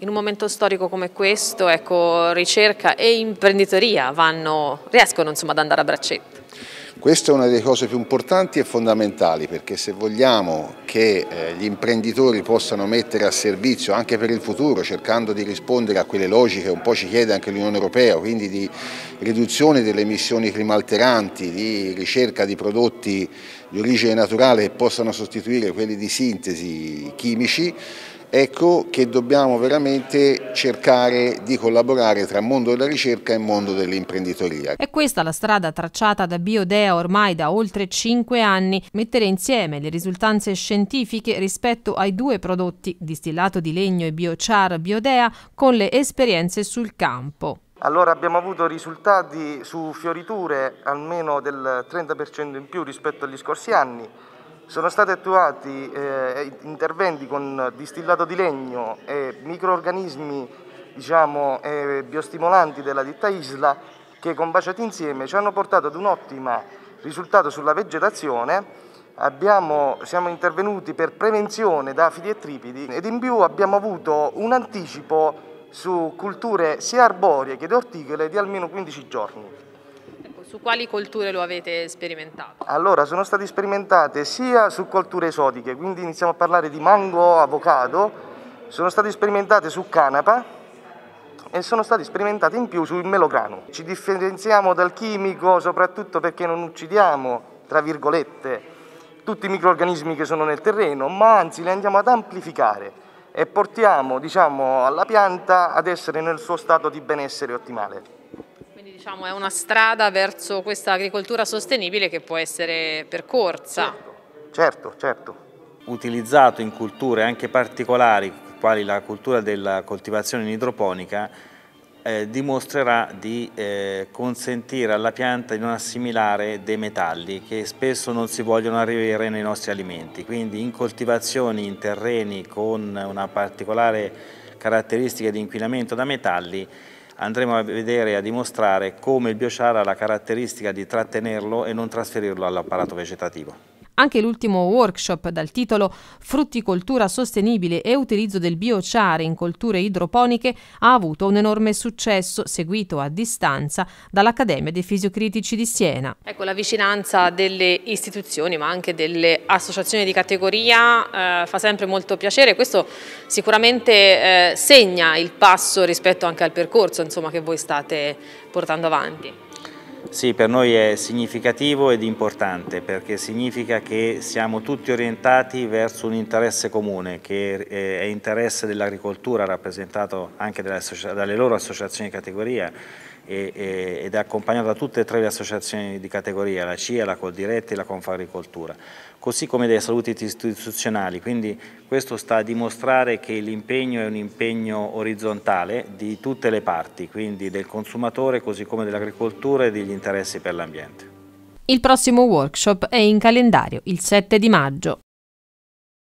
In un momento storico come questo, ecco, ricerca e imprenditoria vanno, riescono insomma, ad andare a braccetto. Questa è una delle cose più importanti e fondamentali perché se vogliamo che eh, gli imprenditori possano mettere a servizio anche per il futuro cercando di rispondere a quelle logiche che un po' ci chiede anche l'Unione Europea, quindi di riduzione delle emissioni climalteranti, di ricerca di prodotti di origine naturale che possano sostituire quelli di sintesi chimici, Ecco che dobbiamo veramente cercare di collaborare tra mondo della ricerca e mondo dell'imprenditoria. È questa la strada tracciata da Biodea ormai da oltre 5 anni, mettere insieme le risultanze scientifiche rispetto ai due prodotti, distillato di legno e biochar Biodea, con le esperienze sul campo. Allora abbiamo avuto risultati su fioriture almeno del 30% in più rispetto agli scorsi anni, sono stati attuati eh, eh, interventi con distillato di legno e microorganismi diciamo, eh, biostimolanti della ditta Isla che combaciati insieme ci hanno portato ad un ottimo risultato sulla vegetazione Abbiamo, siamo intervenuti per prevenzione da afidi e tripidi ed in più abbiamo avuto un anticipo su culture sia arborie che di di almeno 15 giorni su quali colture lo avete sperimentato? Allora, sono state sperimentate sia su colture esotiche, quindi iniziamo a parlare di mango, avocado, sono state sperimentate su canapa e sono state sperimentate in più sul melograno. Ci differenziamo dal chimico soprattutto perché non uccidiamo, tra virgolette, tutti i microorganismi che sono nel terreno, ma anzi li andiamo ad amplificare e portiamo diciamo, alla pianta ad essere nel suo stato di benessere ottimale diciamo, è una strada verso questa agricoltura sostenibile che può essere percorsa. Certo, certo. certo. Utilizzato in culture anche particolari, quali la cultura della coltivazione in idroponica, eh, dimostrerà di eh, consentire alla pianta di non assimilare dei metalli che spesso non si vogliono arrivare nei nostri alimenti. Quindi in coltivazioni in terreni con una particolare caratteristica di inquinamento da metalli andremo a vedere e a dimostrare come il biochar ha la caratteristica di trattenerlo e non trasferirlo all'apparato vegetativo. Anche l'ultimo workshop dal titolo Frutticoltura sostenibile e utilizzo del biociare in colture idroponiche ha avuto un enorme successo, seguito a distanza dall'Accademia dei Fisiocritici di Siena. Ecco, la vicinanza delle istituzioni ma anche delle associazioni di categoria eh, fa sempre molto piacere, questo sicuramente eh, segna il passo rispetto anche al percorso insomma, che voi state portando avanti. Sì, per noi è significativo ed importante perché significa che siamo tutti orientati verso un interesse comune che eh, è interesse dell'agricoltura rappresentato anche dalle loro associazioni di categoria ed è accompagnato da tutte e tre le associazioni di categoria, la CIA, la Coldiretti e la Confagricoltura, così come dei saluti istituzionali, quindi questo sta a dimostrare che l'impegno è un impegno orizzontale di tutte le parti, quindi del consumatore così come dell'agricoltura e degli degli interessi per l'ambiente. Il prossimo workshop è in calendario il 7 di maggio.